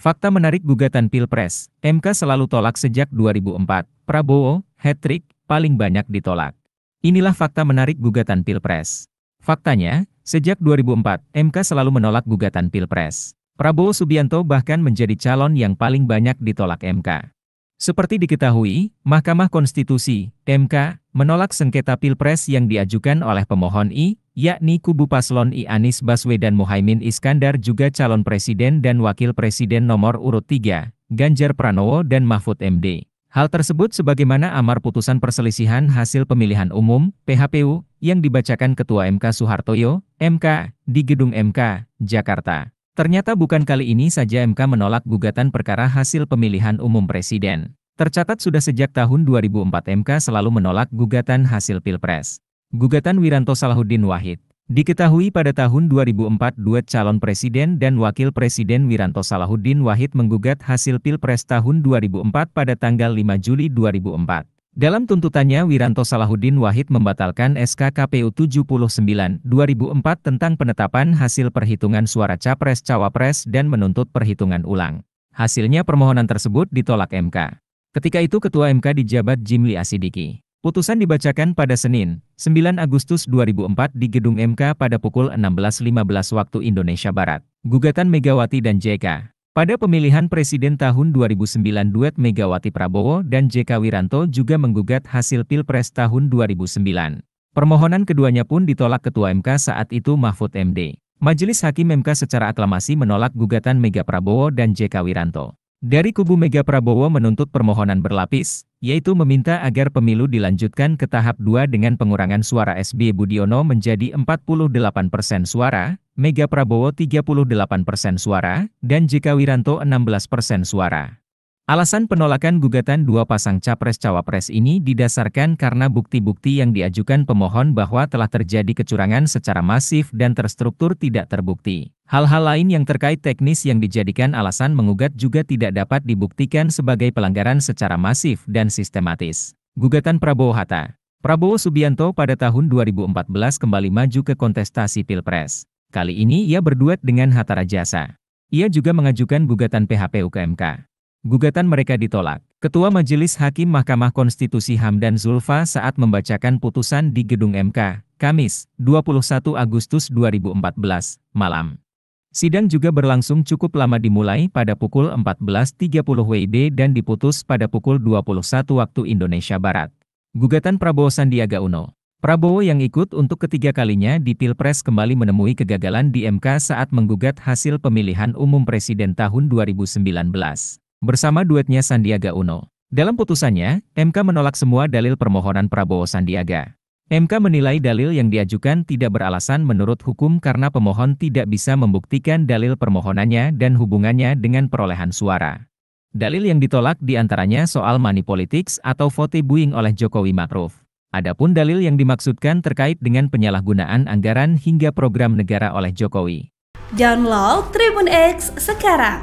Fakta menarik gugatan Pilpres, MK selalu tolak sejak 2004. Prabowo, hat paling banyak ditolak. Inilah fakta menarik gugatan Pilpres. Faktanya, sejak 2004, MK selalu menolak gugatan Pilpres. Prabowo Subianto bahkan menjadi calon yang paling banyak ditolak MK. Seperti diketahui, Mahkamah Konstitusi, MK, menolak sengketa Pilpres yang diajukan oleh pemohon I, yakni kubu paslon I Anies Baswedan Mohaimin Iskandar juga calon presiden dan wakil presiden nomor urut 3, Ganjar Pranowo dan Mahfud MD. Hal tersebut sebagaimana amar putusan perselisihan hasil pemilihan umum (PHPU) yang dibacakan Ketua MK Suhartoyo, MK, di Gedung MK, Jakarta. Ternyata bukan kali ini saja MK menolak gugatan perkara hasil pemilihan umum presiden. Tercatat sudah sejak tahun 2004 MK selalu menolak gugatan hasil Pilpres. Gugatan Wiranto Salahuddin Wahid Diketahui pada tahun 2004 dua calon presiden dan wakil presiden Wiranto Salahuddin Wahid menggugat hasil Pilpres tahun 2004 pada tanggal 5 Juli 2004. Dalam tuntutannya Wiranto Salahuddin Wahid membatalkan SK KPU 79 2004 tentang penetapan hasil perhitungan suara capres-cawapres dan menuntut perhitungan ulang. Hasilnya permohonan tersebut ditolak MK. Ketika itu Ketua MK dijabat Jimli Asidiki. Putusan dibacakan pada Senin, 9 Agustus 2004 di Gedung MK pada pukul 16.15 waktu Indonesia Barat. Gugatan Megawati dan JK. Pada pemilihan presiden tahun 2009 duet Megawati Prabowo dan JK Wiranto juga menggugat hasil Pilpres tahun 2009. Permohonan keduanya pun ditolak Ketua MK saat itu Mahfud MD. Majelis Hakim MK secara aklamasi menolak gugatan Mega Prabowo dan JK Wiranto. Dari kubu Mega Prabowo menuntut permohonan berlapis, yaitu meminta agar pemilu dilanjutkan ke tahap 2 dengan pengurangan suara SB Budiono menjadi 48 persen suara, Mega Prabowo 38 persen suara, dan Jika Wiranto 16 persen suara. Alasan penolakan gugatan dua pasang capres-cawapres ini didasarkan karena bukti-bukti yang diajukan pemohon bahwa telah terjadi kecurangan secara masif dan terstruktur tidak terbukti. Hal-hal lain yang terkait teknis yang dijadikan alasan mengugat juga tidak dapat dibuktikan sebagai pelanggaran secara masif dan sistematis. Gugatan Prabowo Hatta Prabowo Subianto pada tahun 2014 kembali maju ke kontestasi Pilpres. Kali ini ia berduet dengan Hatta Rajasa. Ia juga mengajukan gugatan PHPU ke MK. Gugatan mereka ditolak. Ketua Majelis Hakim Mahkamah Konstitusi Hamdan Zulfa saat membacakan putusan di Gedung MK, Kamis, 21 Agustus 2014, malam. Sidang juga berlangsung cukup lama dimulai pada pukul 14.30 WIB dan diputus pada pukul 21 waktu Indonesia Barat. Gugatan Prabowo Sandiaga Uno Prabowo yang ikut untuk ketiga kalinya di Pilpres kembali menemui kegagalan di MK saat menggugat hasil pemilihan umum presiden tahun 2019 bersama duetnya Sandiaga Uno. Dalam putusannya, MK menolak semua dalil permohonan Prabowo Sandiaga. MK menilai dalil yang diajukan tidak beralasan menurut hukum karena pemohon tidak bisa membuktikan dalil permohonannya dan hubungannya dengan perolehan suara. Dalil yang ditolak diantaranya soal money politics atau vote buying oleh Jokowi Ma'ruf. Adapun dalil yang dimaksudkan terkait dengan penyalahgunaan anggaran hingga program negara oleh Jokowi. Download Tribun X sekarang